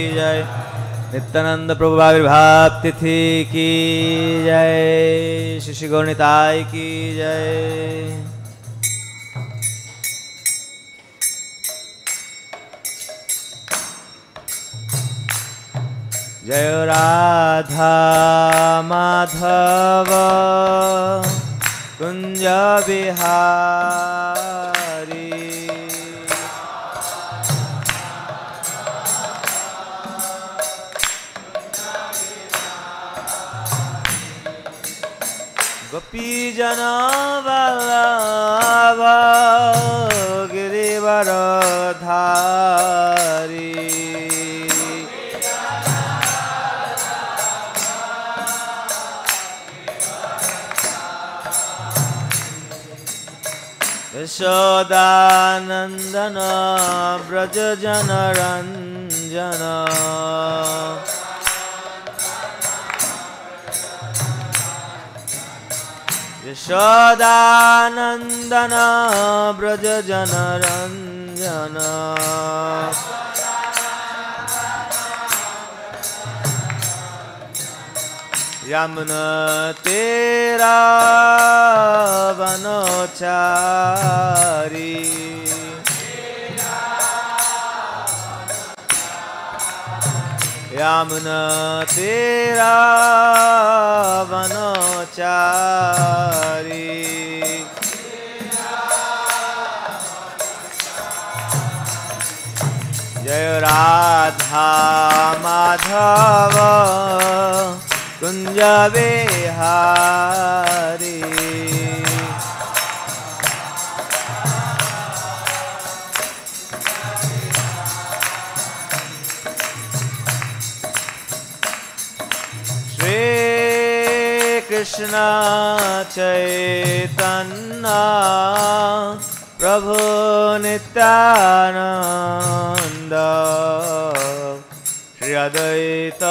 जय नित्यानंद प्रभु आविर्भाव तिथि की जय शिशि गौणिताय की जय जय राधा माधव कुंज विहार जना वल्लभ गिरिवर धारी यशोदानन्दन व्रजजनरञ्जन ब्रज जन रंजन यमुना तेरा वनोचारी यमुना तेरा वनोचारी जय राधा माधव कुंज बिहारी कृष्ण चैतन्ना प्रभु नित्यानन्द श्रीयदैत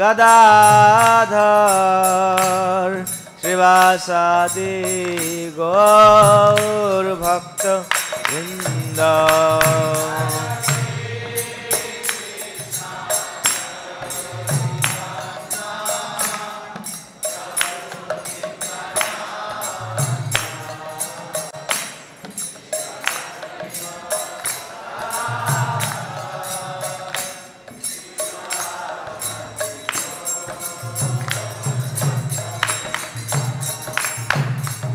गदाधर श्रीवासादि गौरभक्त वृन्द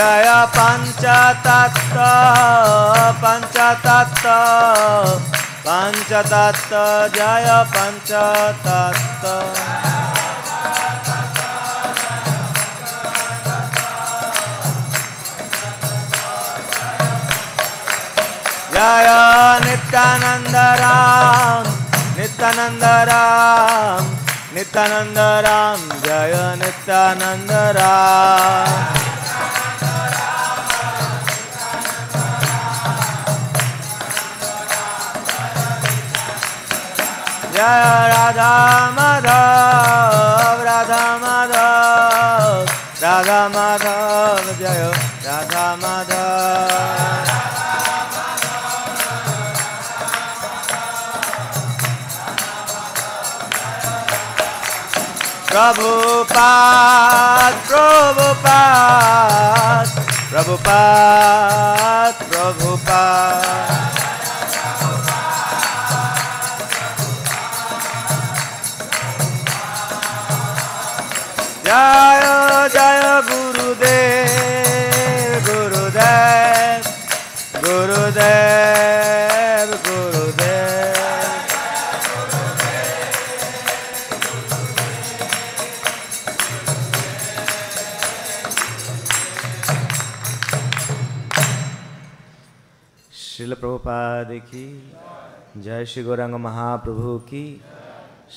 जय पञ्चतत्त पञ्चतत्त पञ्चतत्त जय पञ्चतत्त जय नित्यानन्द राम नित्यानन्द राम नित्यानन्द राम जय Nityanand Ram Jaya Radha Madhav, Radha Madhav, Radha Madhav, Jaya Radha Madhav. Prabhupada, Prabhupada, Prabhupada, Prabhupada. जय जय गुरुदेव गुरुदेव गुरुदेव गुरुदेव प्रभुपा देखी जय श्री गौरंग महाप्रभु की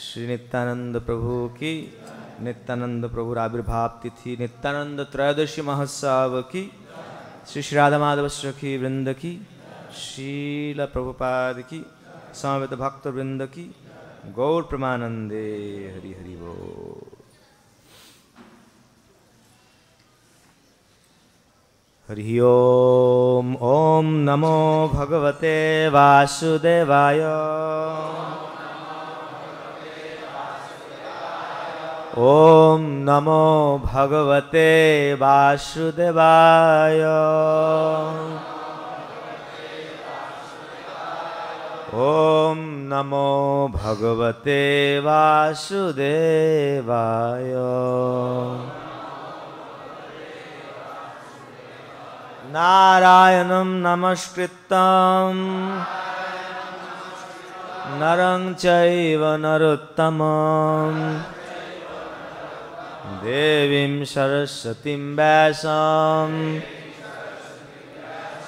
श्री नित्यानंद प्रभु की नित्यानंद प्रभु आविर्भाव तिथि नित्यानंद त्रयोदशी महोत्सव की श्री श्री राधा माधव सखी वृंद की शील प्रभुपाद की समवेत भक्त वृंद की गौर प्रमानंदे हरि हरि वो हरि ओम ओम नमो भगवते वासुदेवाय ॐ नमो भगवते वासुदेवाय ॐ नमो भगवते वासुदेवाय नारायणं नमस्कृतम् नरं चैव नरोत्तमम् देवीं सरस्वतीं व्यासां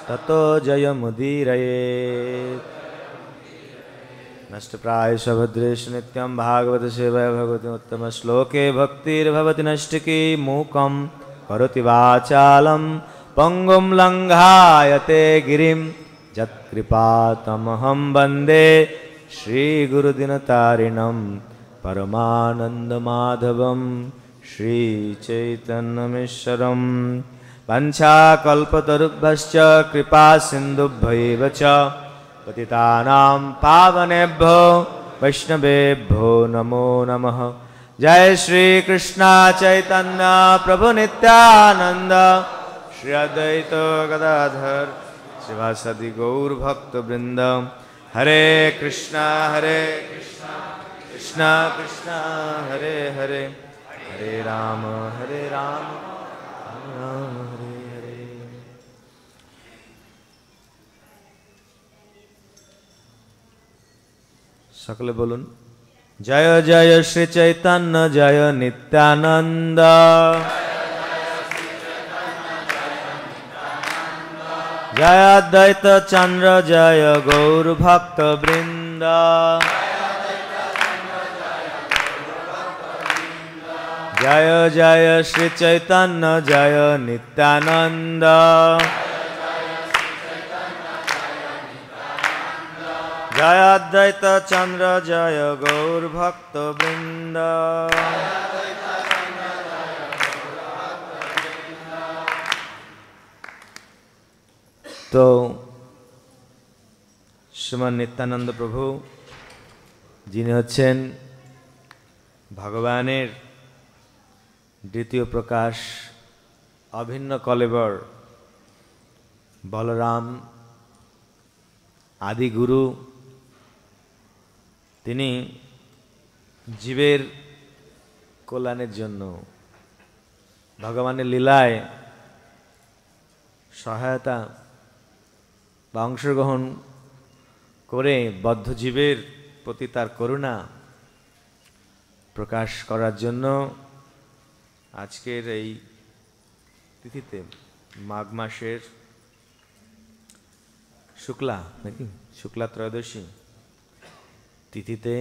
ततो जयमुदीरयेत् नष्टप्रायशभद्रेषु नित्यं भागवतसेवय भगवति उत्तमश्लोके भक्तिर्भवति नष्टिकी मूकं करोति वाचालं पङ्गुं लङ्घायते गिरिं यत्कृपातमहं वन्दे श्रीगुरुदिनतारिणं परमानन्दमाधवम् श्रीचैतन्यमीश्वरं पञ्चाकल्पतरुभ्यश्च कृपा सिंधुभ्य पति पावनेभ्यो वैष्णवेभ्यो नमो नमः जय श्री कृष्ण चैतन्य प्रभुनित्यानन्द श्री अद्वैत गदाधर शिवासदि गौरभक्तवृन्द हरे कृष्ण हरे कृष्ण कृष्ण कृष्ण हरे हरे हरे राम हरे राम राम हरे हरे সকলে বলুন জয় জয় শ্রী চৈতন্য জয় নিত্যানন্দ জয় দ্বৈত চন্দ্র জয় গৌর ভক্ত বৃন্দ জয় জয় শ্রী চৈতন্য জয় নিত্যানন্দ জয় অদ্বৈত চন্দ্র জয় গৌর ভক্তবৃন্দ তো শ্রীমান নিত্যানন্দ প্রভু যিনি হচ্ছেন ভগবানের দ্বিতীয় প্রকাশ অভিন্ন কলেবর বলরাম আদি গুরু তিনি জীবের কল্যাণের জন্য ভগবানের লীলায় সহায়তা বা অংশগ্রহণ করে বদ্ধজীবের প্রতি তার করুণা প্রকাশ করার জন্য আজকের এই তিথিতে মাঘ মাসের শুক্লা নাকি শুক্লা ত্রয়োদশী তিথিতে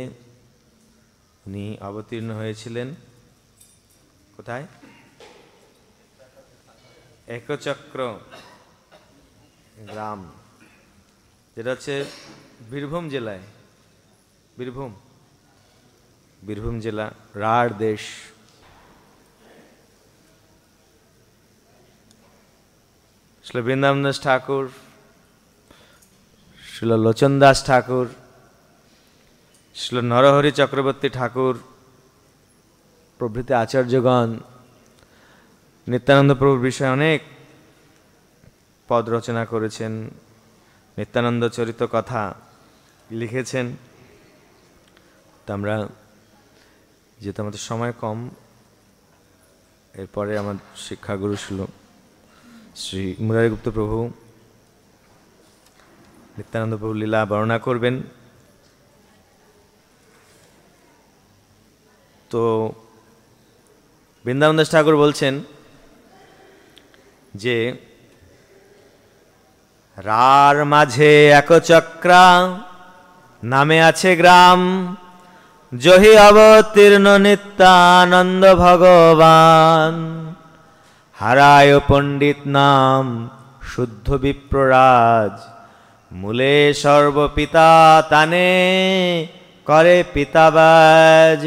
উনি অবতীর্ণ হয়েছিলেন কোথায় একচক্র গ্রাম যেটা হচ্ছে বীরভূম জেলায় বীরভূম বীরভূম জেলা রাঢ় দেশ শিল বৃন্দাবনদাস ঠাকুর শিল লোচন দাস ঠাকুর শিল নরহরি চক্রবর্তী ঠাকুর প্রভৃতি আচার্যগণ নিত্যানন্দ প্রভুর বিষয়ে অনেক পদ রচনা করেছেন নিত্যানন্দ চরিত কথা লিখেছেন তো আমরা যেহেতু আমাদের সময় কম এরপরে আমার শিক্ষাগুরু ছিল শ্রী মুরারিগুপ্ত প্রভু নিত্যানন্দ প্রভু লীলা বর্ণনা করবেন তো বৃন্দাবন দাস ঠাকুর বলছেন যে রার মাঝে এক চক্রা নামে আছে গ্রাম জহি অবতীর্ণ নিত্যানন্দ ভগবান হারায় পণ্ডিত নাম শুদ্ধ বিপ্ররাজ মূলে সর্বপিতা তানে করে পিতাবাজ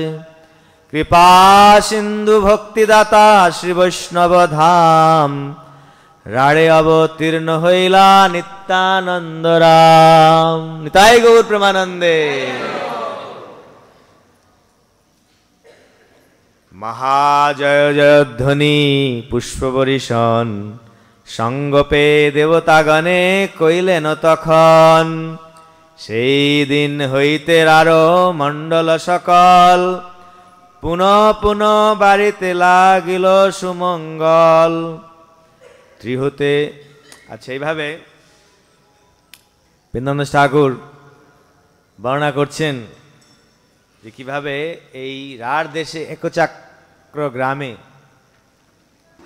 কৃপা সিন্ধু ভক্তিদাতা শ্রী বৈষ্ণব ধাম রাড়ে অবতীর্ণ হইলা নিত্যানন্দ রাম নিতাই গৌর প্রেমানন্দে মহাজয় জয়ধ্বনি পুষ্পবরিশন সঙ্গপে দেবতাগণে কইলেন তখন সেই দিন হইতে আরো মণ্ডল সকল পুনঃ পুনঃ বাড়িতে লাগিল সুমঙ্গল ত্রিহতে আচ্ছা এইভাবে বৃন্দাবন ঠাকুর বর্ণনা করছেন যে কীভাবে এই রার দেশে একচাক চক্র গ্রামে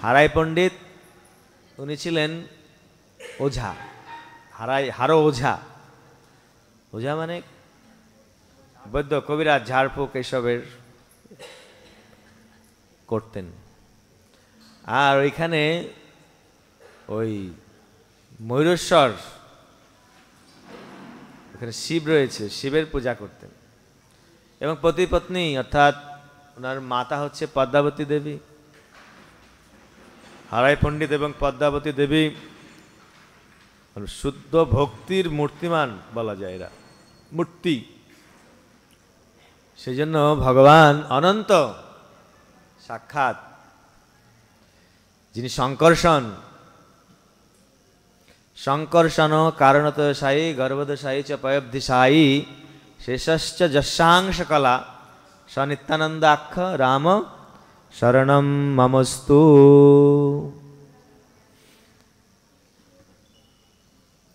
হারাই পণ্ডিত উনি ছিলেন ওঝা হারাই হারো ওঝা ওঝা মানে বৈদ্য কবিরাজ ঝাড়ফুঁক এসবের করতেন আর ওইখানে ওই ময়ূরেশ্বর ওখানে শিব রয়েছে শিবের পূজা করতেন এবং পতি পত্নী অর্থাৎ ওনার মাতা হচ্ছে পদ্মাবতী দেবী হারাই পণ্ডিত এবং পদ্মাবতী দেবী মানে শুদ্ধ ভক্তির মূর্তিমান বলা যায় এরা মূর্তি সেই জন্য ভগবান অনন্ত সাক্ষাৎ যিনি শঙ্কর্ষণ শঙ্কর্ষণ কারণত সাই গর্ভদশায়ী চ পয়ব্ধি সাই শেষশ্চ যশাংশ কলা સનિત્યાનંદાખ રામ શરણમ મમસ્તુ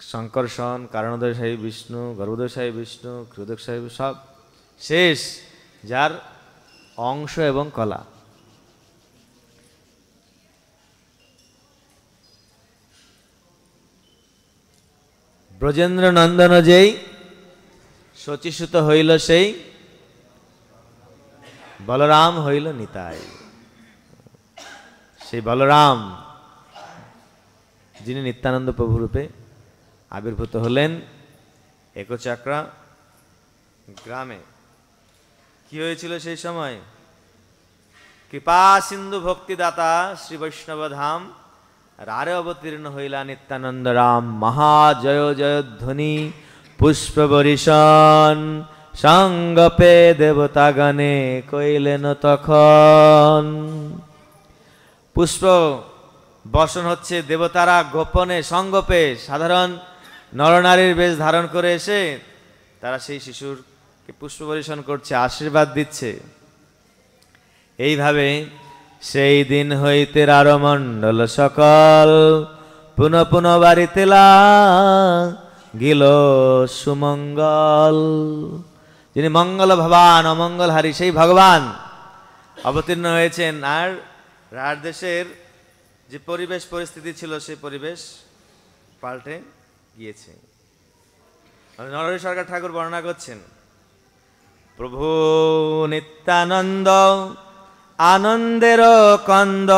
শঙ্করসন কারণদশায়ী বিষ্ণু গর্ভদশায়ী বিষ্ণু ক্ষুদশায়ী সব শেষ যার অংশ এবং কলা ব্রজেন্দ্র নন্দন যেই শচিসূত হইল সেই বলরাম হইল নিতাই সেই বলরাম যিনি নিত্যানন্দ প্রভুরূপে আবির্ভূত হলেন একচাকরা গ্রামে কি হয়েছিল সেই সময় কৃপা সিন্ধু ভক্তিদাতা শ্রী বৈষ্ণবধাম রারে অবতীর্ণ হইলা নিত্যানন্দ রাম মহাজয় জয়ধ্বনি পুষ্পবরিশন সঙ্গপে গানে কইলেন তখন পুষ্প বসন হচ্ছে দেবতারা গোপনে সঙ্গপে সাধারণ নরনারীর বেশ ধারণ করে এসে তারা সেই শিশুরকে পুষ্প পরিশন করছে আশীর্বাদ দিচ্ছে এইভাবে সেই দিন হইতে আরো মন্ডল সকল পুনঃ পুনঃ বাড়িতে গিল সুমঙ্গল যিনি মঙ্গল ভবান অমঙ্গল হারি সেই ভগবান অবতীর্ণ হয়েছেন আর রাঢ় দেশের যে পরিবেশ পরিস্থিতি ছিল সেই পরিবেশ পাল্টে গিয়েছে নরহরি সরকার ঠাকুর বর্ণনা করছেন প্রভু নিত্যানন্দ আনন্দের কন্দ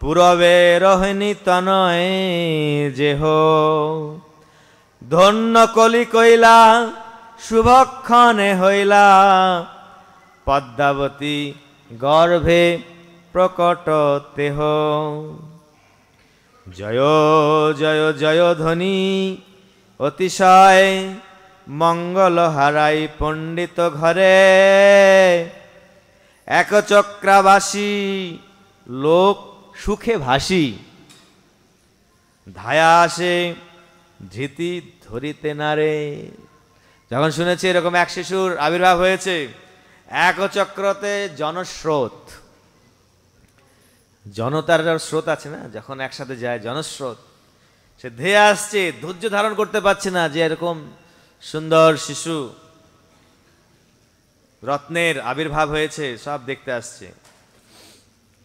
পুরবে রহিনী তনয় যেহ ধন্য কলি কইলা শুভক্ষণে হইলা পদ্মাবতী গর্ভে প্রকট তেহ জয় জয় জয় ধ্বনি অতিশয় মঙ্গল হারাই পণ্ডিত ঘরে একচক্রাবাসী লোক সুখে ভাসি ধায়া আসে ধৃতি ধরিতে নারে যখন শুনেছি এরকম এক শিশুর আবির্ভাব হয়েছে একচক্রতে জনস্রোত জনতার স্রোত আছে না যখন একসাথে যায় জনস্রোত সে ধেয়ে আসছে ধৈর্য ধারণ করতে পারছে না যে এরকম সুন্দর শিশু রত্নের আবির্ভাব হয়েছে সব দেখতে আসছে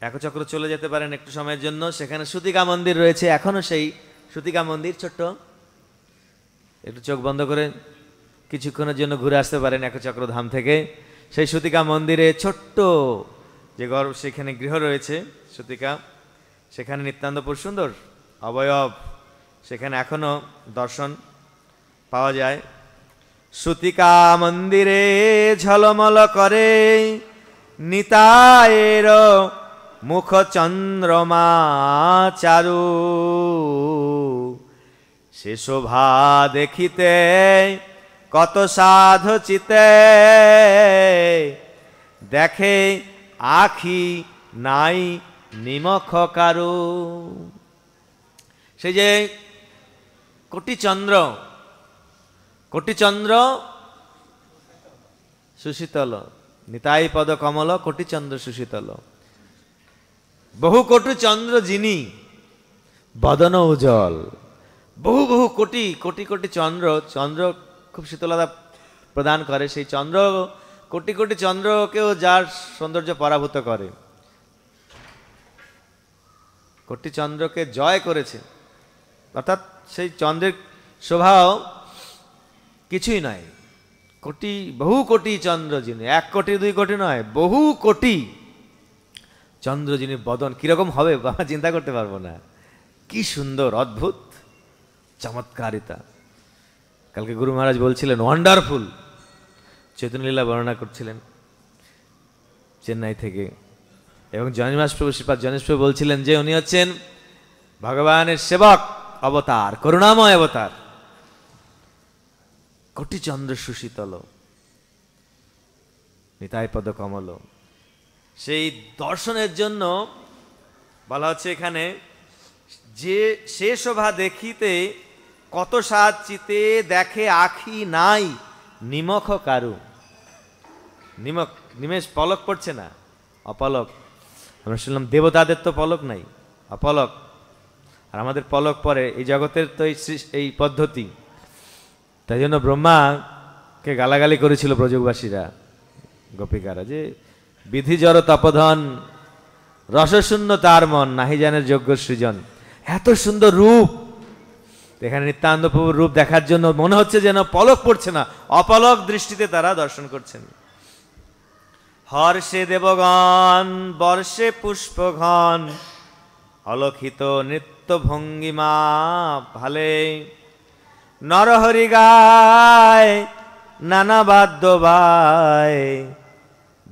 একচক্র চলে যেতে পারেন একটু সময়ের জন্য সেখানে সুতিকা মন্দির রয়েছে এখনও সেই সুতিকা মন্দির ছোট্ট একটু চোখ বন্ধ করে কিছুক্ষণের জন্য ঘুরে আসতে পারেন ধাম থেকে সেই সতিকা মন্দিরে ছোট্ট যে গর্ব সেখানে গৃহ রয়েছে সতিকা সেখানে নিত্যান্তপুর সুন্দর অবয়ব সেখানে এখনও দর্শন পাওয়া যায় সুতিকা মন্দিরে ঝলমল করে নিতায়ের মুখ চন্দ্রমা চারু সে শোভা দেখিতে কত সাধু চিতে দেখে আখি নাই নিমখ কারু সে যে কোটিচন্দ্র কোটিচন্দ্র সুশীতল নিতাই পদ কমল কোটিচন্দ্র সুশীতল বহু কোটি চন্দ্র যিনি বদন উজ্জ্বল বহু বহু কোটি কোটি কোটি চন্দ্র চন্দ্র খুব শীতলতা প্রদান করে সেই চন্দ্র কোটি কোটি চন্দ্রকেও যার সৌন্দর্য পরাভূত করে কোটি চন্দ্রকে জয় করেছে অর্থাৎ সেই চন্দ্রের স্বভাব কিছুই নয় কোটি বহু কোটি চন্দ্র যিনি এক কোটি দুই কোটি নয় বহু কোটি চন্দ্র যিনি বদন কীরকম হবে বা চিন্তা করতে পারবো না কি সুন্দর অদ্ভুত চমৎকারিতা কালকে গুরু মহারাজ বলছিলেন ওয়ান্ডারফুল চৈতন্যলীলা বর্ণনা করছিলেন চেন্নাই থেকে এবং জনিমাস প্রভু শ্রীপাদ জনেশ প্রভু বলছিলেন যে উনি হচ্ছেন ভগবানের সেবক অবতার করুণাময় অবতার কোটি চন্দ্র সুশীতল নিতাই পদ কমল সেই দর্শনের জন্য বলা হচ্ছে এখানে যে সে শোভা দেখিতে কত সাজ চিতে দেখে আখি নাই নিমখ কারু নিমখ নিমেষ পলক পড়ছে না অপলক আমরা শুনলাম দেবতাদের তো পলক নাই অপলক আর আমাদের পলক পরে এই জগতের তো এই পদ্ধতি তাই জন্য ব্রহ্মাকে গালাগালি করেছিল ব্রজবাসীরা গোপিকারা যে বিধি জড় তপধন রসশূন্য তার মন নাহি জানের যোগ্য সৃজন এত সুন্দর রূপ এখানে নিত্যানন্দ প্রভুর রূপ দেখার জন্য মনে হচ্ছে যেন পলক পড়ছে না অপলক দৃষ্টিতে তারা দর্শন করছেন হর্ষে দেবগণ বর্ষে পুষ্পঘন অলক্ষিত নৃত্য ভঙ্গিমা ভালে নরহরি গায় নানা বাদ্য বায়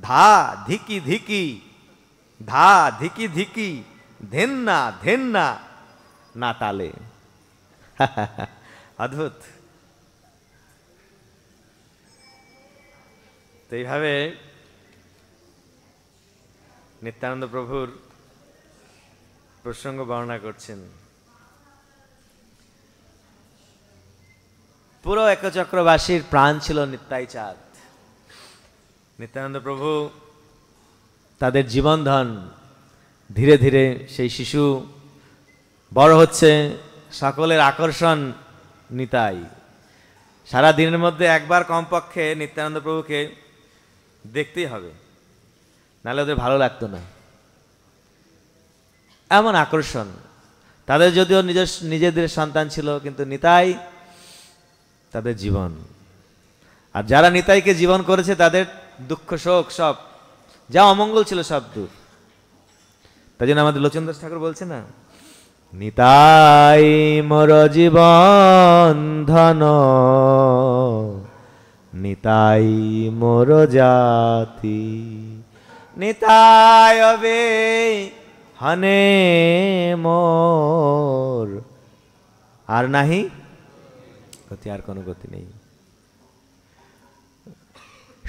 ধা ধিকি ধিকি ধা ধিকি ধিকি ধেন্না ধেন্না না তালে অদ্ভুত তো এইভাবে নিত্যানন্দ প্রভুর প্রসঙ্গ বর্ণনা করছেন পুরো একচক্রবাসীর প্রাণ ছিল নিত্যাই চাঁদ নিত্যানন্দ প্রভু তাদের জীবনধন ধীরে ধীরে সেই শিশু বড় হচ্ছে সকলের আকর্ষণ নিতাই সারা দিনের মধ্যে একবার কমপক্ষে নিত্যানন্দ প্রভুকে দেখতেই হবে নাহলে ওদের ভালো লাগতো না এমন আকর্ষণ তাদের যদিও নিজের নিজেদের সন্তান ছিল কিন্তু নিতাই তাদের জীবন আর যারা নিতাইকে জীবন করেছে তাদের দুঃখ শোক সব যা অমঙ্গল ছিল সব দূর তাই জন্য আমাদের লোচন দাস ঠাকুর বলছে না নিতাই মোর জীবন ধন নিতাই মোর জাতি নিতাই অবে হনে মোর আর নাহি গতি আর কোনো গতি নেই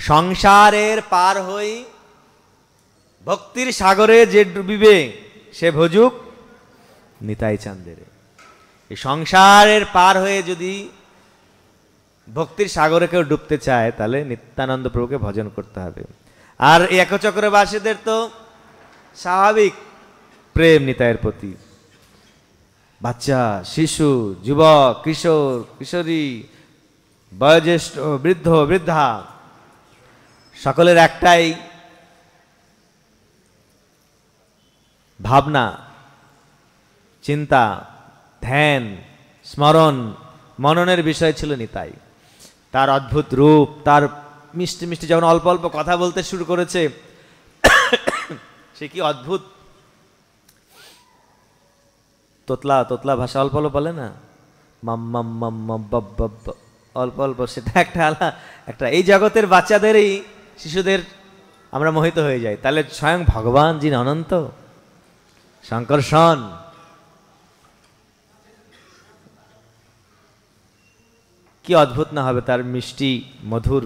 সংসারের পার হই ভক্তির সাগরে যে ডুবিবে সে ভজুক নিতাই চান্দের এই সংসারের পার হয়ে যদি ভক্তির সাগরে কেউ ডুবতে চায় তাহলে নিত্যানন্দ প্রভুকে ভজন করতে হবে আর একচক্রবাসীদের তো স্বাভাবিক প্রেম নিতাইয়ের প্রতি বাচ্চা শিশু যুবক কিশোর কিশোরী বয়োজ্যেষ্ঠ বৃদ্ধ বৃদ্ধা সকলের একটাই ভাবনা চিন্তা ধ্যান স্মরণ মননের বিষয় ছিল নিতাই তার অদ্ভুত রূপ তার মিষ্টি মিষ্টি যখন অল্প অল্প কথা বলতে শুরু করেছে সে কি অদ্ভুত তোতলা তোতলা ভাষা অল্প অল্প বলে না মাম মাম অল্প অল্প সেটা একটা আলা একটা এই জগতের বাচ্চাদেরই শিশুদের আমরা মোহিত হয়ে যাই তাহলে স্বয়ং ভগবান যিনি অনন্ত শঙ্কর কি অদ্ভুত না হবে তার মিষ্টি মধুর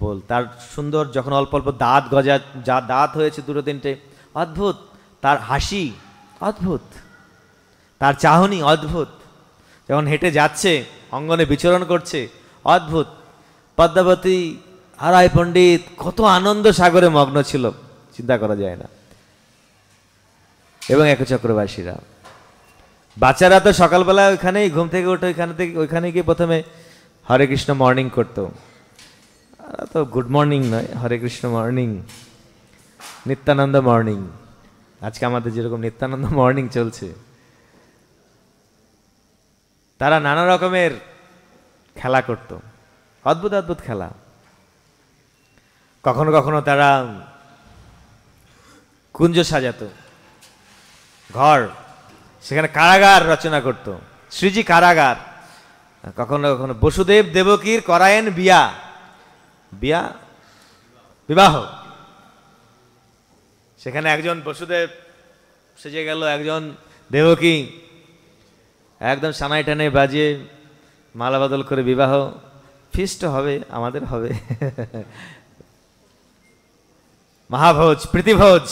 বল তার সুন্দর যখন অল্প অল্প দাঁত গজা যা দাঁত হয়েছে দুটো তিনটে অদ্ভুত তার হাসি অদ্ভুত তার চাহনি অদ্ভুত যখন হেঁটে যাচ্ছে অঙ্গনে বিচরণ করছে অদ্ভুত পদ্মাবতী হারাই পণ্ডিত কত আনন্দ সাগরে মগ্ন ছিল চিন্তা করা যায় না এবং এক চক্রবাসীরা বাচ্চারা তো সকালবেলা ওইখানেই ঘুম থেকে উঠে ওইখানে থেকে ওইখানে গিয়ে প্রথমে হরে কৃষ্ণ মর্নিং করতো তো গুড মর্নিং নয় হরে কৃষ্ণ মর্নিং নিত্যানন্দ মর্নিং আজকে আমাদের যেরকম নিত্যানন্দ মর্নিং চলছে তারা নানা রকমের খেলা করত অদ্ভুত অদ্ভুত খেলা কখনো কখনো তারা কুঞ্জ সাজাতো ঘর সেখানে কারাগার রচনা করত শ্রীজি কারাগার কখনো কখনো বসুদেব দেবকীর করায়েন বিয়া বিয়া বিবাহ সেখানে একজন বসুদেব সেজে গেল একজন দেবকী একদম সানাই টানে বাজিয়ে মালা করে বিবাহ ফিস্ট হবে আমাদের হবে মহাভোজ প্রীতিভোজ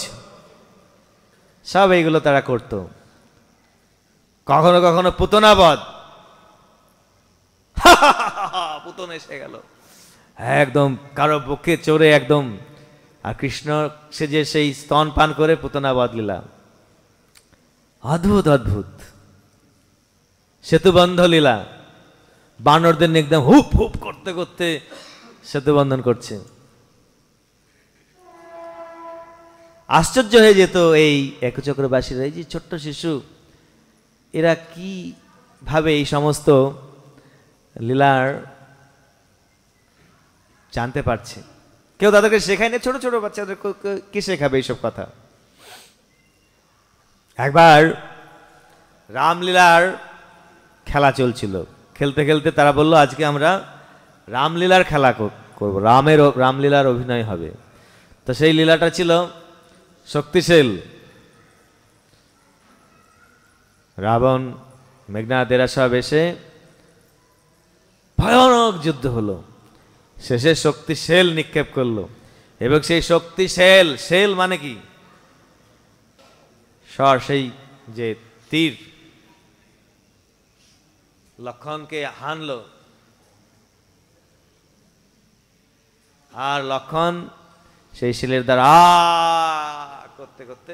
সব এইগুলো তারা করতো কখনো কখনো পুতনাবধ পুতন এসে গেল হ্যাঁ একদম কারো বুকে চড়ে একদম আর কৃষ্ণ সে যে সেই স্তন পান করে পুতনাবধ লীলা অদ্ভুত অদ্ভুত সেতুবন্ধ লীলা বানরদের একদম হুপ হুপ করতে করতে সেতুবন্ধন করছে আশ্চর্য হয়ে যেত এই একচক্রবাসীরা এই যে ছোট্ট শিশু এরা কীভাবে এই সমস্ত লীলার জানতে পারছে কেউ তাদেরকে শেখায় না ছোট ছোট বাচ্চাদের কে শেখাবে এইসব কথা একবার রামলীলার খেলা চলছিল খেলতে খেলতে তারা বলল আজকে আমরা রামলীলার খেলা করব রামের রামলীলার অভিনয় হবে তো সেই লীলাটা ছিল শক্তিশীল রাবণ মেঘনা দেরা সব এসে ভয়ানক যুদ্ধ হলো শেষে শক্তি শেল নিক্ষেপ করলো এবং সেই শক্তি শেল শেল মানে কি সর সেই যে তীর লক্ষণকে হানল আর লক্ষণ সেই শিলের দ্বারা করতে করতে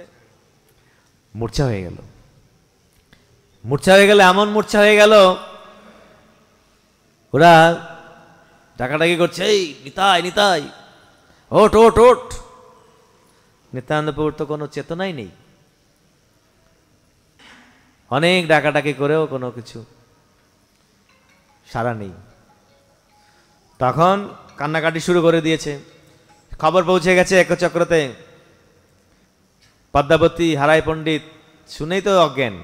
মূর্ছা হয়ে গেল মূর্ছা হয়ে গেলে এমন মূর্ছা হয়ে গেল ওরা ডাকাডাকি করছে এই নিতাই নিতাই ওট ওট ওট নিত্যানন্দপুর তো কোনো চেতনাই নেই অনেক ডাকাডাকি করেও কোনো কিছু সারা নেই তখন কান্নাকাটি শুরু করে দিয়েছে খবর পৌঁছে গেছে একচক্রতে পদ্মাবতী হারাই পণ্ডিত শুনেই তো অজ্ঞান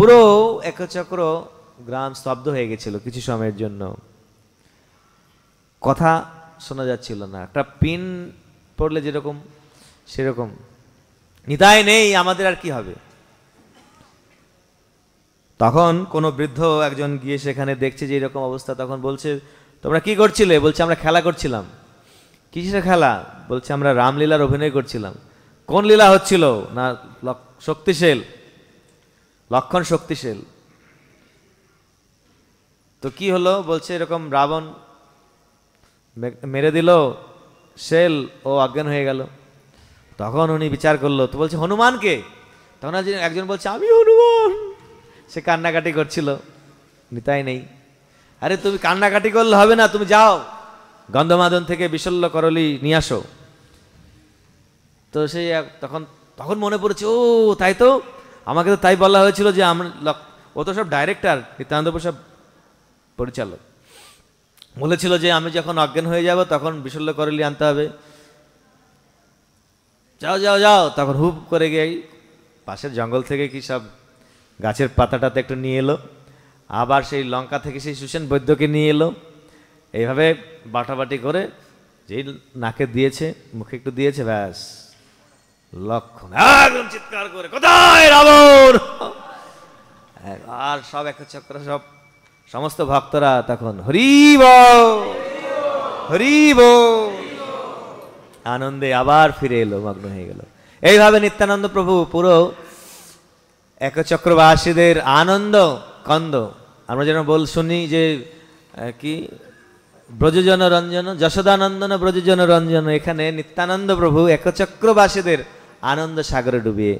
পুরো একচক্র গ্রাম স্তব্ধ হয়ে গেছিল কিছু সময়ের জন্য কথা শোনা যাচ্ছিল না একটা পিন পড়লে যেরকম সেরকম নিতায় নেই আমাদের আর কি হবে তখন কোনো বৃদ্ধ একজন গিয়ে সেখানে দেখছে যে এরকম অবস্থা তখন বলছে তোমরা কি করছিলে বলছে আমরা খেলা করছিলাম কিসের খেলা বলছে আমরা রামলীলার অভিনয় করছিলাম কোন লীলা হচ্ছিল না শক্তিশীল লক্ষণ শক্তিশীল তো কি হলো বলছে এরকম রাবণ মেরে দিল সেল ও অজ্ঞান হয়ে গেল তখন উনি বিচার করলো তো বলছে হনুমানকে তখন একজন বলছে আমি হনুমান সে কান্নাকাটি করছিল নিতাই নেই আরে তুমি কান্নাকাটি করলে হবে না তুমি যাও গন্ধমাদন থেকে বিশল্য করলি নিয়ে আসো তো সেই তখন তখন মনে পড়েছে ও তাই তো আমাকে তো তাই বলা হয়েছিল যে আমরা ও তো সব ডাইরেক্টর নিত্যানন্দ প্রসাদ পরিচালক বলেছিল যে আমি যখন অজ্ঞান হয়ে যাব তখন বিশল্য করলি আনতে হবে যাও যাও যাও তখন হুপ করে গিয়ে পাশের জঙ্গল থেকে কি সব গাছের পাতাটাতে একটু নিয়ে এলো আবার সেই লঙ্কা থেকে সেই সুসেন বৈদ্যকে নিয়ে এলো এইভাবে বাটাবাটি করে যেই নাকে দিয়েছে মুখে একটু দিয়েছে ব্যাস লক্ষণ একদম চিৎকার করে কোথায় রাবণ আর সব এক চক্র সব সমস্ত ভক্তরা তখন হরিব হরিব আনন্দে আবার ফিরে এলো মগ্ন হয়ে গেল এইভাবে নিত্যানন্দ প্রভু পুরো একচক্রবাসীদের আনন্দ কন্দ আমরা যেন বল শুনি যে কি ব্রজজন রঞ্জন যশোদানন্দন ব্রজজন রঞ্জন এখানে নিত্যানন্দ প্রভু একচক্রবাসীদের আনন্দ সাগরে ডুবিয়ে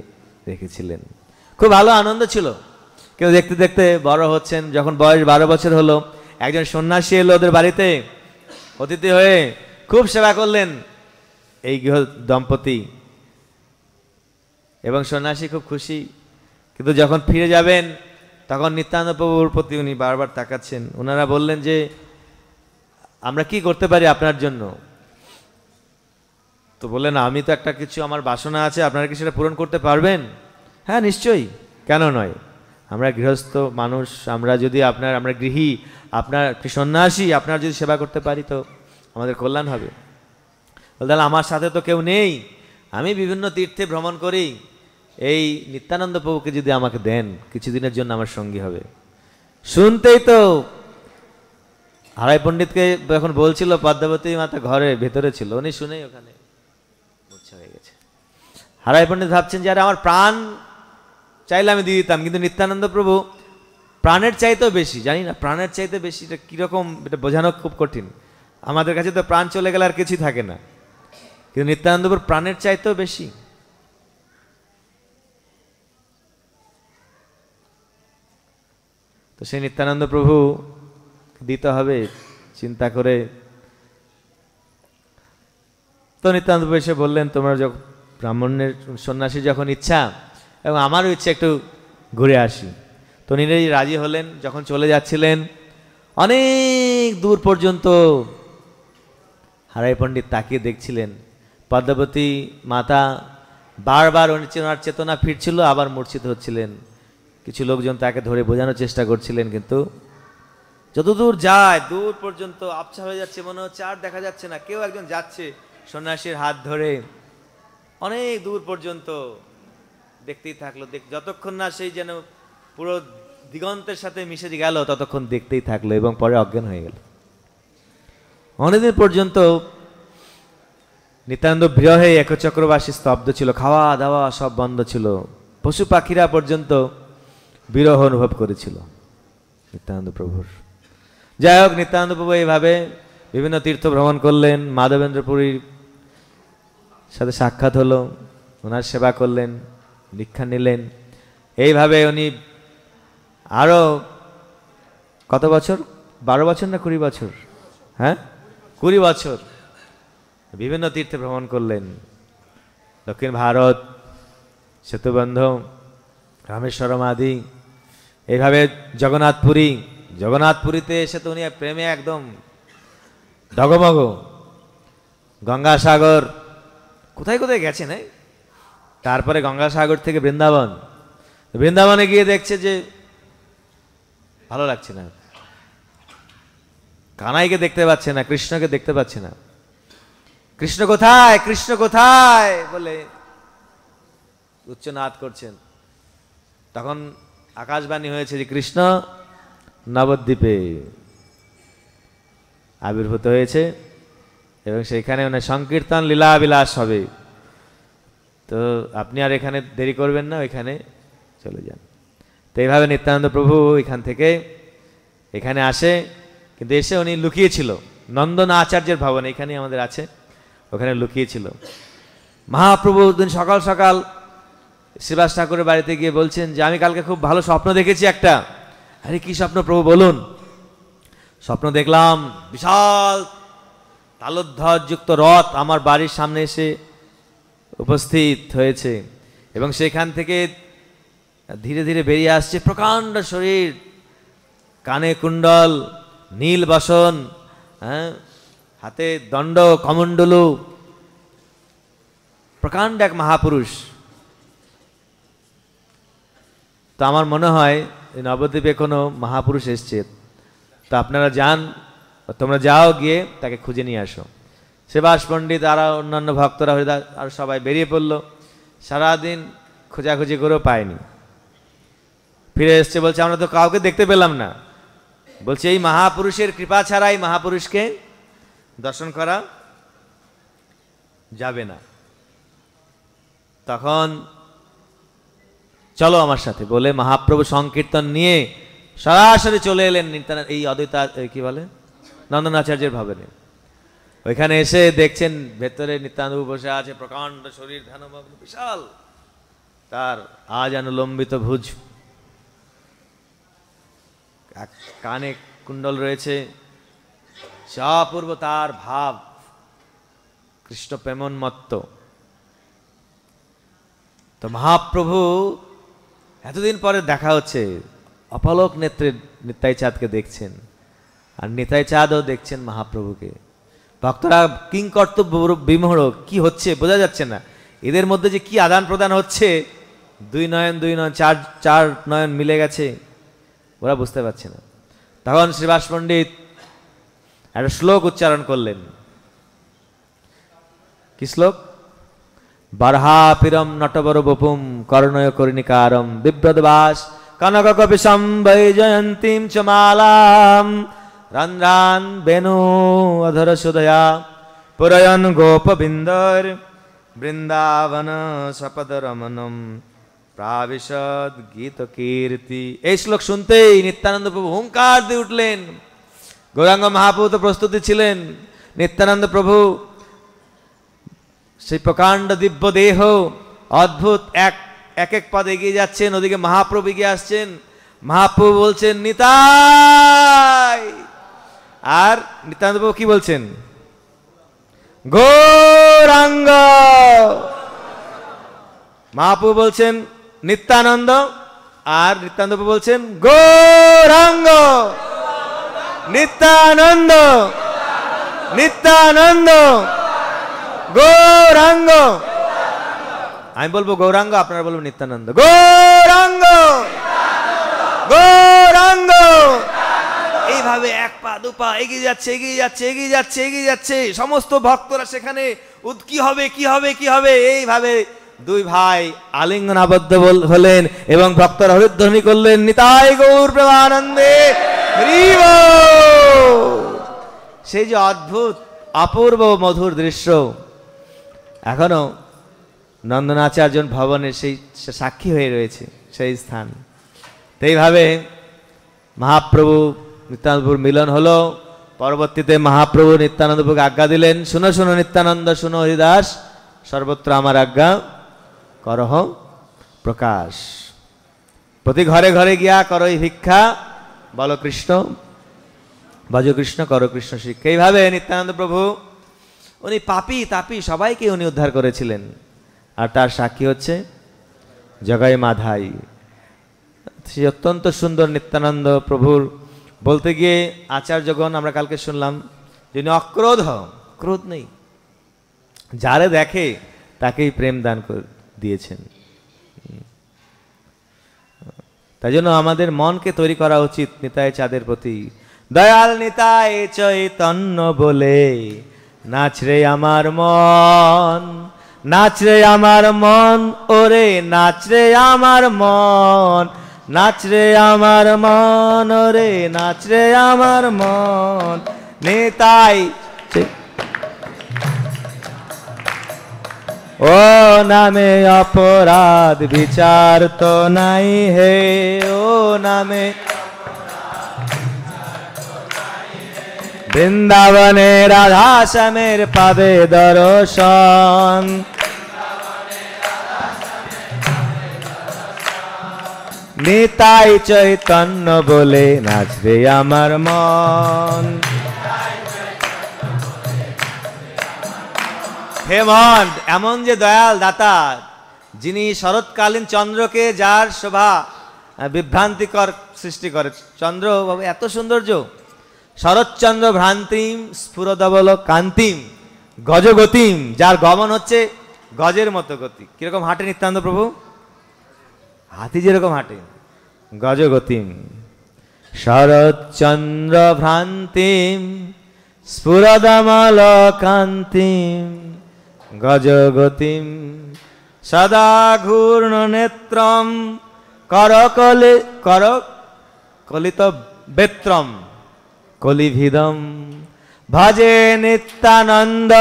রেখেছিলেন খুব ভালো আনন্দ ছিল কেউ দেখতে দেখতে বড় হচ্ছেন যখন বয়স বারো বছর হলো একজন সন্ন্যাসী এলো ওদের বাড়িতে অতিথি হয়ে খুব সেবা করলেন এই গৃহ দম্পতি এবং সন্ন্যাসী খুব খুশি কিন্তু যখন ফিরে যাবেন তখন নিত্যানন্দ প্রভুর প্রতি উনি বারবার তাকাচ্ছেন ওনারা বললেন যে আমরা কি করতে পারি আপনার জন্য তো বললেন আমি তো একটা কিছু আমার বাসনা আছে আপনারা কি সেটা পূরণ করতে পারবেন হ্যাঁ নিশ্চয়ই কেন নয় আমরা গৃহস্থ মানুষ আমরা যদি আপনার আমরা গৃহী আপনার সন্ন্যাসী আপনার যদি সেবা করতে পারি তো আমাদের কল্যাণ হবে তাহলে আমার সাথে তো কেউ নেই আমি বিভিন্ন তীর্থে ভ্রমণ করি এই নিত্যানন্দ প্রভুকে যদি আমাকে দেন কিছুদিনের জন্য আমার সঙ্গী হবে শুনতেই তো হারাই পণ্ডিতকে যখন বলছিল পদ্মাবতী মাতা ঘরে ভেতরে ছিল উনি শুনেই ওখানে হারাই পণ্ডিত ভাবছেন যে আরে আমার প্রাণ চাইলে আমি দিয়ে দিতাম কিন্তু নিত্যানন্দ প্রভু প্রাণের চাইতেও বেশি জানি না প্রাণের চাইতে বেশি এটা কীরকম এটা বোঝানো খুব কঠিন আমাদের কাছে তো প্রাণ চলে গেলে আর কিছুই থাকে না কিন্তু নিত্যানন্দ প্রভু প্রাণের চাইতেও বেশি তো সেই নিত্যানন্দ প্রভু দিতে হবে চিন্তা করে তো নিত্যানন্দ প্রভু এসে বললেন তোমরা যখন ব্রাহ্মণের সন্ন্যাসী যখন ইচ্ছা এবং আমারও ইচ্ছে একটু ঘুরে আসি তো নিজেই রাজি হলেন যখন চলে যাচ্ছিলেন অনেক দূর পর্যন্ত হারাই পণ্ডিত তাকিয়ে দেখছিলেন পদ্মাবতী মাতা বারবার ওনার চেতনা ফিরছিল আবার মূর্ছিত হচ্ছিলেন কিছু লোকজন তাকে ধরে বোঝানোর চেষ্টা করছিলেন কিন্তু যতদূর যায় দূর পর্যন্ত আবছা হয়ে যাচ্ছে মনে হচ্ছে আর দেখা যাচ্ছে না কেউ একজন যাচ্ছে সন্ন্যাসীর হাত ধরে অনেক দূর পর্যন্ত দেখতেই থাকলো দেখ যতক্ষণ না সেই যেন পুরো দিগন্তের সাথে মিশে গেল ততক্ষণ দেখতেই থাকলো এবং পরে অজ্ঞান হয়ে গেল অনেকদিন পর্যন্ত নিতান্ত বিরহে একচক্রবাসী স্তব্ধ ছিল খাওয়া দাওয়া সব বন্ধ ছিল পশু পাখিরা পর্যন্ত বিরহ অনুভব করেছিল নিত্যানন্দ প্রভুর যাই হোক নিত্যানন্দ প্রভু এইভাবে বিভিন্ন তীর্থ ভ্রমণ করলেন মাধবেন্দ্রপুরীর সাথে সাক্ষাৎ হলো ওনার সেবা করলেন দীক্ষা নিলেন এইভাবে উনি আরও কত বছর বারো বছর না কুড়ি বছর হ্যাঁ কুড়ি বছর বিভিন্ন তীর্থে ভ্রমণ করলেন দক্ষিণ ভারত সেতুবন্ধ রামেশ্বরম আদি এইভাবে জগন্নাথপুরী জগন্নাথপুরীতে এসে তো উনি প্রেমে একদম ডগমগ গঙ্গাসাগর কোথায় কোথায় গেছে নাই তারপরে গঙ্গাসাগর থেকে বৃন্দাবন বৃন্দাবনে গিয়ে দেখছে যে ভালো লাগছে না কানাইকে দেখতে পাচ্ছে না কৃষ্ণকে দেখতে পাচ্ছে না কৃষ্ণ কোথায় কৃষ্ণ কোথায় বলে নাথ করছেন তখন আকাশবাণী হয়েছে যে কৃষ্ণ নবদ্বীপে আবির্ভূত হয়েছে এবং সেখানে মানে সংকীর্তন লীলাবিলাস হবে তো আপনি আর এখানে দেরি করবেন না ওইখানে চলে যান তো এইভাবে নিত্যানন্দ প্রভু এখান থেকে এখানে আসে কিন্তু এসে উনি লুকিয়েছিল নন্দন আচার্যের ভবন এখানেই আমাদের আছে ওখানে লুকিয়েছিল মহাপ্রভু দিন সকাল সকাল শ্রীবাস ঠাকুরের বাড়িতে গিয়ে বলছেন যে আমি কালকে খুব ভালো স্বপ্ন দেখেছি একটা আরে কি স্বপ্ন প্রভু বলুন স্বপ্ন দেখলাম বিশাল তালধ্বজযুক্ত রথ আমার বাড়ির সামনে এসে উপস্থিত হয়েছে এবং সেখান থেকে ধীরে ধীরে বেরিয়ে আসছে প্রকাণ্ড শরীর কানে কুণ্ডল নীল বাসন হ্যাঁ হাতে দণ্ড কমণ্ডলু প্রকাণ্ড এক মহাপুরুষ তো আমার মনে হয় নবদ্বীপে কোনো মহাপুরুষ এসছে তো আপনারা যান তোমরা যাও গিয়ে তাকে খুঁজে নিয়ে আসো সেবাস পণ্ডিত আর অন্যান্য ভক্তরা হয়ে আর সবাই বেরিয়ে পড়লো সারাদিন খোঁজাখুঁজি করেও পায়নি ফিরে এসছে বলছে আমরা তো কাউকে দেখতে পেলাম না বলছে এই মহাপুরুষের কৃপা ছাড়াই মহাপুরুষকে দর্শন করা যাবে না তখন চলো আমার সাথে বলে মহাপ্রভু সংকীর্তন নিয়ে সরাসরি চলে এলেন এই অদ্বৈতা কি বলে নন্দন আচার্যের ভাবেনে ওইখানে এসে দেখছেন ভেতরে নিত্যানবু বসে আছে প্রকাণ্ড শরীর ধ্যানমগ্ন বিশাল তার আজ অনুলম্বিত ভুজ এক কানে কুণ্ডল রয়েছে সপূর্ব তার ভাব কৃষ্ণ প্রেমন্মত্ত তো মহাপ্রভু এতদিন পরে দেখা হচ্ছে অপলক নেত্রে নিত্যাই চাঁদকে দেখছেন আর নেতায় চাঁদও দেখছেন মহাপ্রভুকে ভক্তরা কিং কর্তব্য বিমোহর কি হচ্ছে বোঝা যাচ্ছে না এদের মধ্যে যে কি আদান প্রদান হচ্ছে দুই নয়ন দুই নয়ন চার চার নয়ন মিলে গেছে ওরা বুঝতে পারছে না তখন শ্রীবাস পণ্ডিত একটা শ্লোক উচ্চারণ করলেন কি শ্লোক বরহাপিরম নটবর বপুম কর্ণয় বিব্রত বাস কনক কপিসম জয়ন্তীম চমালাম মালাম রন্ধ্রান বেণু অধর সুদয়া পুরয়ন গোপবিন্দর বৃন্দাবন সপদ রমনম প্রাবিশদ গীত কীর্তি এই শ্লোক শুনতেই নিত্যানন্দ প্রভু হুঙ্কার দিয়ে উঠলেন গৌরাঙ্গ মহাপ্রভু তো প্রস্তুতি ছিলেন নিত্যানন্দ প্রভু সেই প্রকাণ্ড দিব্য দেহ অদ্ভুত এক এক এক পদ এগিয়ে যাচ্ছেন ওদিকে মহাপ্রভু এগিয়ে আসছেন মহাপ্রভু বলছেন নিতাই আর বাবু কি বলছেন গৌরাঙ্গ মহাপু বলছেন নিত্যানন্দ আর নিত্যানন্দবাবু বলছেন গৌরাঙ্গ নিত্যানন্দ নিত্যানন্দ গৌরাঙ্গ আমি বলবো গৌরাঙ্গ আপনারা বলবো নিত্যানন্দ গৌরাঙ্গ গৌরাঙ্গ এইভাবে এক পা দু পা এগিয়ে যাচ্ছে এগিয়ে যাচ্ছে এগিয়ে যাচ্ছে এগিয়ে যাচ্ছে সমস্ত ভক্তরা সেখানে কি হবে কি হবে কি হবে এইভাবে দুই ভাই আলিঙ্গন আবদ্ধ হলেন এবং ভক্তরা হরিধ্বনি করলেন নিতাই গৌর প্রেমানন্দে সেই যে অদ্ভুত অপূর্ব মধুর দৃশ্য এখনো নন্দনাচার্য ভবনের সেই সাক্ষী হয়ে রয়েছে সেই স্থান তো এইভাবে মহাপ্রভু নিত্যানন্দপুর মিলন হলো পরবর্তীতে মহাপ্রভু নিত্যানন্দপুরকে আজ্ঞা দিলেন শুনো শুনো নিত্যানন্দ শুনো হরিদাস সর্বত্র আমার আজ্ঞা করহ প্রকাশ প্রতি ঘরে ঘরে গিয়া এই ভিক্ষা বল কৃষ্ণ ভজ কৃষ্ণ কর কৃষ্ণ শিক্ষা এইভাবে নিত্যানন্দ প্রভু উনি পাপি তাপি সবাইকে উনি উদ্ধার করেছিলেন আর তার সাক্ষী হচ্ছে জগাই মাধাই সে অত্যন্ত সুন্দর নিত্যানন্দ প্রভুর বলতে গিয়ে আচার যখন আমরা কালকে শুনলাম যিনি অক্রোধ হন ক্রোধ নেই যারে দেখে তাকেই প্রেম দান দিয়েছেন তাই জন্য আমাদের মনকে তৈরি করা উচিত নিতায় চাঁদের প্রতি দয়াল নিতায় চৈতন্য বলে নাচ রে আমার মন নাচ রে আমার মন ওরে নাচ রে আমার মন নাচ রে আমার মন রে নাচ রে আমার মন নেতাই ও নামে অপরাধ বিচার তো নাই হে ও নামে বৃন্দাবনের রাধা শ্যামের পাবে দর্শন নিতাই চৈতন্য বলে নাচবে আমার মন মন এমন যে দয়াল দাতা যিনি শরৎকালীন চন্দ্রকে যার শোভা বিভ্রান্তিকর সৃষ্টি করে চন্দ্র এত সৌন্দর্য শরৎচন্দ্র ভ্রান্তিম স্ফুরদবল কান্তিম গজগতিম যার গমন হচ্ছে গজের মতো গতি কিরকম হাঁটে নিত্যান্ত প্রভু হাতি যেরকম হাঁটে গজগতিম ভ্রান্তিম স্ফুরদমল কান্তিম গজগতিম সদা ঘূর্ণ নেত্রম করকলে কর কলিত বেত্রম কলিভিদম ভজে নিত্যানন্দ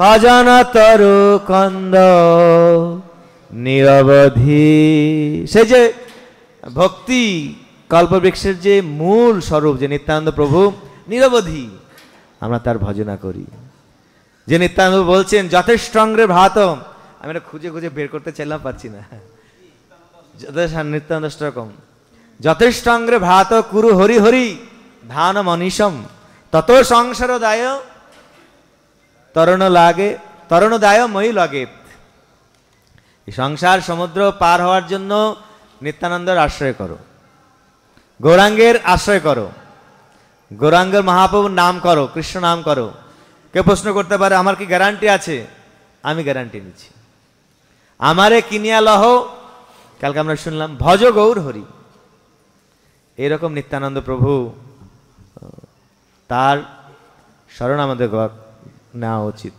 ভজন তরু কন্দ নিরবধি সে যে ভক্তি কল্পবৃক্ষের যে মূল স্বরূপ যে নিত্যানন্দ প্রভু নিরবধি আমরা তার ভজনা করি যে নিত্যানন্দ বলছেন যথেষ্ট অঙ্গে ভ্রাত আমি এটা খুঁজে খুঁজে বের করতে চাইলাম পারছি না যথেষ্ট নিত্যানন্দ রকম যথেষ্ট অঙ্গে ভ্রাত কুরু হরি হরি ধান মনীষম তত সংসার দায় তরণ লাগে তরণ দায় মই লগে সংসার সমুদ্র পার হওয়ার জন্য নিত্যানন্দের আশ্রয় করো গৌরাঙ্গের আশ্রয় করো গৌরাঙ্গের মহাপ্রভুর নাম করো কৃষ্ণ নাম করো কে প্রশ্ন করতে পারে আমার কি গ্যারান্টি আছে আমি গ্যারান্টি নিচ্ছি আমারে কিনিয়া লহ কালকে আমরা শুনলাম ভজ গৌর হরি এরকম নিত্যানন্দ প্রভু তার স্মরণ আমাদের নেওয়া উচিত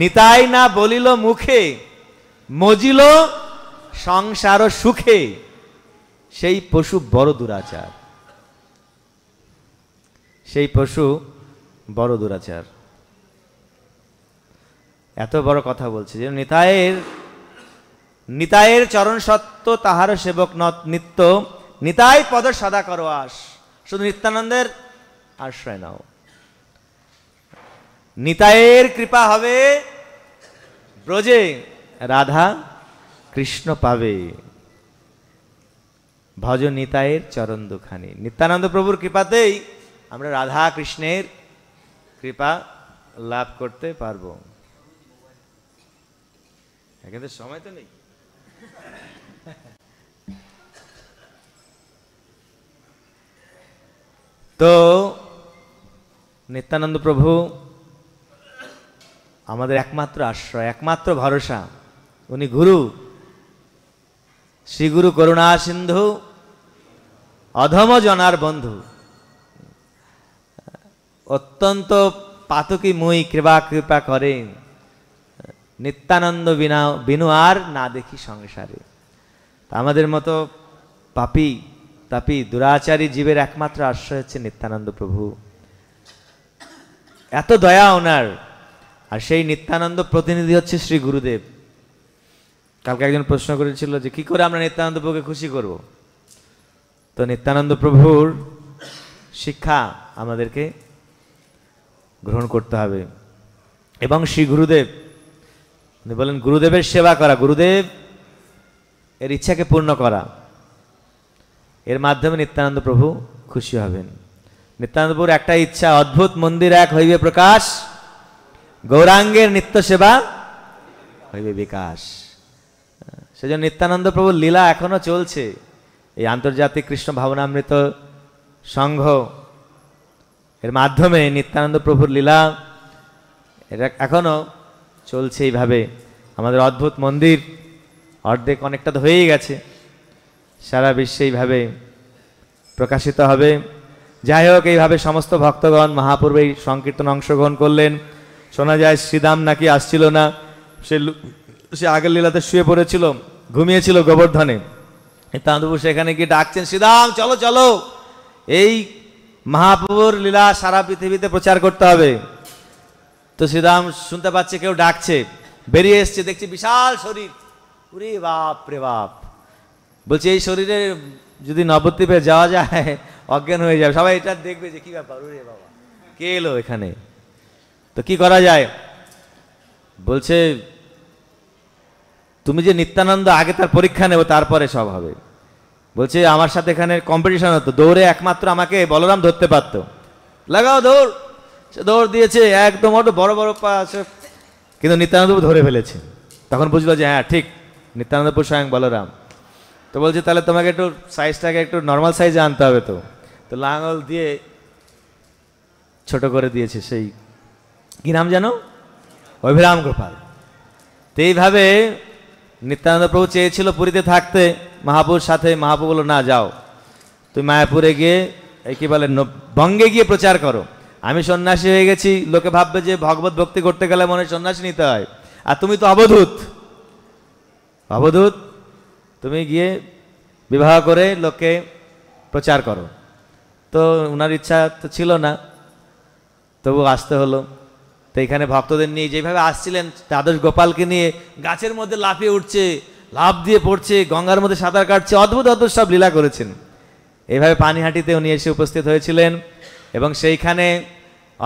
নিতাই না বলিল মুখে মজিল সংসার ও সুখে সেই পশু বড় দুরাচার সেই পশু বড় দুরাচার এত বড় কথা বলছে যে নিতায়ের নিতায়ের চরণ সত্য তাহার সেবক নিত্য নিতাই পদ সদা করো আস শুধু নিত্যানন্দের আশ্রয় নাও নিতায়ের কৃপা হবে ব্রজে রাধা কৃষ্ণ পাবে ভজ নিতায়ের চরণ দুখানি নিত্যানন্দ প্রভুর কৃপাতেই আমরা রাধা কৃষ্ণের কৃপা লাভ করতে পারব কিন্তু সময় তো নেই তো নিত্যানন্দ প্রভু আমাদের একমাত্র আশ্রয় একমাত্র ভরসা উনি গুরু শ্রী গুরু করুণা সিন্ধু অধম জনার বন্ধু অত্যন্ত পাতকি মুই কৃপা কৃপা করেন নিত্যানন্দ বিনা বিনু আর না দেখি সংসারে আমাদের মতো পাপি তাপি দুরাচারী জীবের একমাত্র আশ্রয় হচ্ছে নিত্যানন্দ প্রভু এত দয়া ওনার আর সেই নিত্যানন্দ প্রতিনিধি হচ্ছে শ্রী গুরুদেব কালকে একজন প্রশ্ন করেছিল যে কি করে আমরা নিত্যানন্দ প্রভুকে খুশি করব তো নিত্যানন্দ প্রভুর শিক্ষা আমাদেরকে গ্রহণ করতে হবে এবং শ্রী গুরুদেব উনি বলেন গুরুদেবের সেবা করা গুরুদেব এর ইচ্ছাকে পূর্ণ করা এর মাধ্যমে নিত্যানন্দ প্রভু খুশি হবেন নিত্যানন্দ প্রভুর একটা ইচ্ছা অদ্ভুত মন্দির এক হইবে প্রকাশ গৌরাঙ্গের নিত্য সেবা হইবে বিকাশ সেজন্য নিত্যানন্দ প্রভুর লীলা এখনও চলছে এই আন্তর্জাতিক কৃষ্ণ ভাবনামৃত সংঘ এর মাধ্যমে নিত্যানন্দ প্রভুর লীলা এটা এখনও চলছে এইভাবে আমাদের অদ্ভুত মন্দির অর্ধেক অনেকটা তো হয়েই গেছে সারা বিশ্বে এইভাবে প্রকাশিত হবে যাই হোক এইভাবে সমস্ত ভক্তগণ মহাপূর্বেই সংকীর্তন অংশগ্রহণ করলেন শোনা যায় শ্রীদাম নাকি আসছিল না সে সে আগের লীলাতে শুয়ে পড়েছিল ঘুমিয়েছিল গোবর্ধনে তাঁদবু সেখানে গিয়ে ডাকছেন সিদাং চলো চলো এই মহাপ্রভুর লীলা সারা পৃথিবীতে প্রচার করতে হবে তো সিদাম শুনতে পাচ্ছে কেউ ডাকছে বেরিয়ে এসছে দেখছি বিশাল শরীর ওরে বাপ রে বাপ বলছে এই শরীরে যদি নবদ্বীপে যাওয়া যায় অজ্ঞান হয়ে যাবে সবাই এটা দেখবে যে কি ব্যাপার ওরে বাবা কে এলো এখানে তো কি করা যায় বলছে তুমি যে নিত্যানন্দ আগে তার পরীক্ষা নেব তারপরে সব হবে বলছে আমার সাথে এখানে কম্পিটিশন হতো দৌড়ে একমাত্র আমাকে বলরাম ধরতে পারতো লাগাও দৌড় সে দৌড় দিয়েছে একদম ওটা বড় বড় পা আছে কিন্তু নিত্যানন্দ ধরে ফেলেছে তখন বুঝলো যে হ্যাঁ ঠিক নিত্যানন্দপুর স্বয়ং বলরাম তো বলছে তাহলে তোমাকে একটু সাইজটাকে একটু নর্মাল সাইজে আনতে হবে তো তো লাঙল দিয়ে ছোট করে দিয়েছে সেই কি নাম জানো অভিরাম গোপাল তো এইভাবে নিত্যানন্দ প্রভু চেয়েছিল পুরীতে থাকতে মহাপুর সাথে মহাপু বললো না যাও তুমি মায়াপুরে গিয়ে কি বলে বঙ্গে গিয়ে প্রচার করো আমি সন্ন্যাসী হয়ে গেছি লোকে ভাববে যে ভগবত ভক্তি করতে গেলে মনে সন্ন্যাসী নিতে হয় আর তুমি তো অবধূত অবধূত তুমি গিয়ে বিবাহ করে লোকে প্রচার করো তো ওনার ইচ্ছা তো ছিল না তবু আসতে হলো তো এখানে ভক্তদের নিয়ে যেভাবে আসছিলেন দ্বাদশ গোপালকে নিয়ে গাছের মধ্যে লাফিয়ে উঠছে লাভ দিয়ে পড়ছে গঙ্গার মধ্যে সাঁতার কাটছে অদ্ভুত অদ্ভুত সব লীলা করেছেন এইভাবে পানিহাটিতে উনি এসে উপস্থিত হয়েছিলেন এবং সেইখানে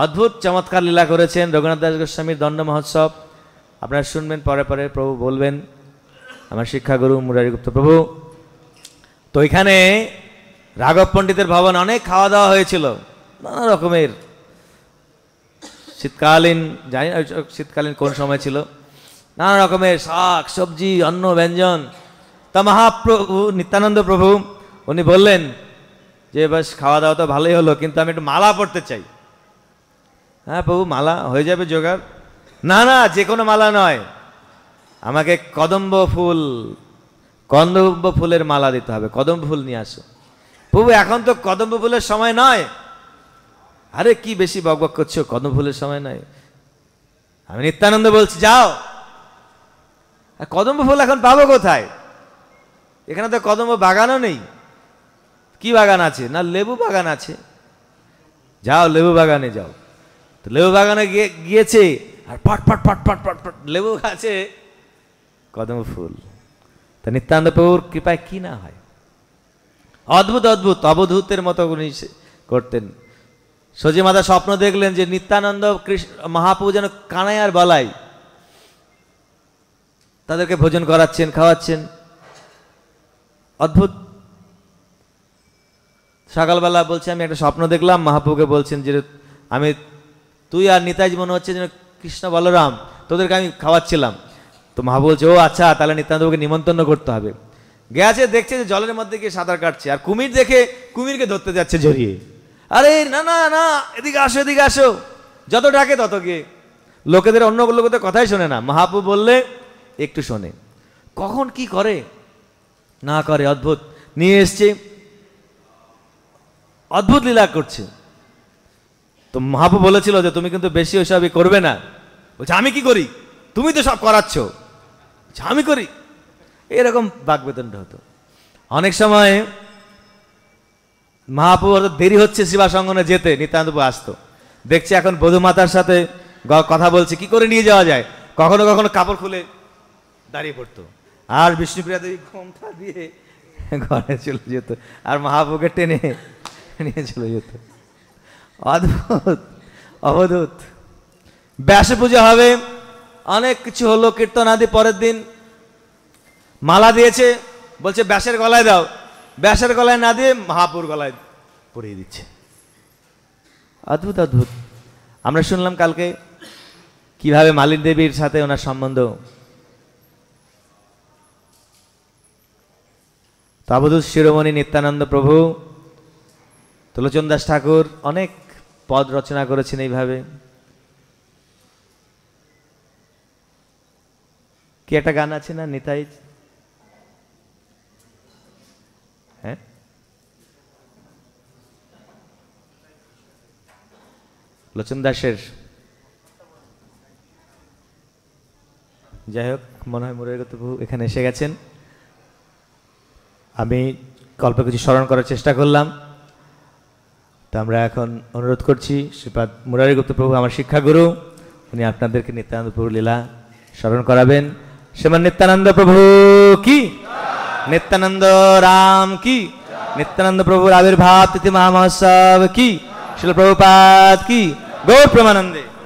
অদ্ভুত চমৎকার লীলা করেছেন রঘুনাথ দাস গোস্বামীর দণ্ড মহোৎসব আপনারা শুনবেন পরে পরে প্রভু বলবেন আমার শিক্ষাগুরু মুরারিগুপ্ত প্রভু তো এখানে রাঘব পণ্ডিতের ভবন অনেক খাওয়া দাওয়া হয়েছিল নানা রকমের শীতকালীন জানি না শীতকালীন কোন সময় ছিল নানা রকমের শাক সবজি অন্ন ব্যঞ্জন তা মহাপ্রভু নিত্যানন্দ প্রভু উনি বললেন যে বাস খাওয়া দাওয়া তো ভালোই হলো কিন্তু আমি একটু মালা পড়তে চাই হ্যাঁ প্রভু মালা হয়ে যাবে জোগাড় না না যে কোনো মালা নয় আমাকে কদম্ব ফুল কদম্ব ফুলের মালা দিতে হবে কদম্ব ফুল নিয়ে আসো প্রভু এখন তো কদম্ব ফুলের সময় নয় আরে কি বেশি বকবক করছো ফুলের সময় নয় আমি নিত্যানন্দ বলছি যাও কদম ফুল এখন পাবো কোথায় এখানে তো কদম বাগানও নেই কি বাগান আছে না লেবু বাগান আছে যাও লেবু বাগানে যাও তো লেবু বাগানে গিয়েছে আর পাট পাট পাট পাট পাট পাট লেবু আছে কদম ফুল তা নিত্যানন্দ প্রভুর কৃপায় কি না হয় অদ্ভুত অদ্ভুত অবধূতের মতো উনি করতেন সজি মাতা স্বপ্ন দেখলেন যে নিত্যানন্দ কৃষ্ণ মহাপ্রভু যেন কানাই আর বালাই তাদেরকে ভোজন করাচ্ছেন খাওয়াচ্ছেন অদ্ভুত সকালবেলা বলছে আমি একটা স্বপ্ন দেখলাম মহাপ্রভুকে বলছেন যে আমি তুই আর নিতাইজ মনে হচ্ছে যেন কৃষ্ণ বলরাম তোদেরকে আমি খাওয়াচ্ছিলাম তো মহা বলছে ও আচ্ছা তাহলে নিত্যানন্দকে নিমন্ত্রণ করতে হবে গেছে দেখছে যে জলের মধ্যে গিয়ে সাঁতার কাটছে আর কুমির দেখে কুমিরকে ধরতে যাচ্ছে জড়িয়ে আরে না না না এদিকে আসো এদিকে আসো যত ডাকে তত কে লোকেদের অন্য লোকেদের কথাই শোনে না মহাপু বললে একটু শোনে কখন কি করে না করে অদ্ভুত নিয়ে এসছে অদ্ভুত লীলা করছে তো মহাপু বলেছিল যে তুমি কিন্তু বেশি ওইসব করবে না বলছে আমি কি করি তুমি তো সব করাচ্ছ আমি করি এরকম বাগবেতনটা হতো অনেক সময় মহাপ্রভু দেরি হচ্ছে শিবা সঙ্গনে যেতে নিত্যান্তপু আসতো দেখছি এখন বধুমাতার সাথে কথা বলছে কি করে নিয়ে যাওয়া যায় কখনো কখনো কাপড় খুলে দাঁড়িয়ে পড়তো আর বিষ্ণুপ্রিয়া দেবী ঘোমটা দিয়ে ঘরে চলে যেত আর মহাপ্রভুকে টেনে নিয়ে চলে যেত অদ্ভুত অবধূত ব্যাস পুজো হবে অনেক কিছু হলো কীর্তন আদি পরের দিন মালা দিয়েছে বলছে ব্যাসের গলায় দাও ব্যাসের গলায় না দিয়ে মহাপুর গলায় পরিয়ে দিচ্ছে অদ্ভুত অদ্ভুত আমরা শুনলাম কালকে কিভাবে মালিন দেবীর সাথে ওনার সম্বন্ধ তাবধূত শিরোমণি নিত্যানন্দ প্রভু তুলোচন দাস ঠাকুর অনেক পদ রচনা করেছেন এইভাবে কি একটা গান আছে না নিতাই লোচন দাসের যাই হোক মনে হয় মুরারিগত প্রভু এখানে এসে গেছেন আমি অল্প কিছু স্মরণ করার চেষ্টা করলাম তো আমরা এখন অনুরোধ করছি শ্রীপাদ মুরারিগুপ্ত প্রভু আমার শিক্ষাগুরু উনি আপনাদেরকে নিত্যানন্দ প্রভু লীলা স্মরণ করাবেন সেমান নিত্যানন্দ প্রভু কি নিত্যানন্দ রাম কি নিত্যানন্দ প্রভুর আবির্ভাব তিথি মহামহোৎসব কি শিল প্রভুপাত কি गौर प्रमानंदे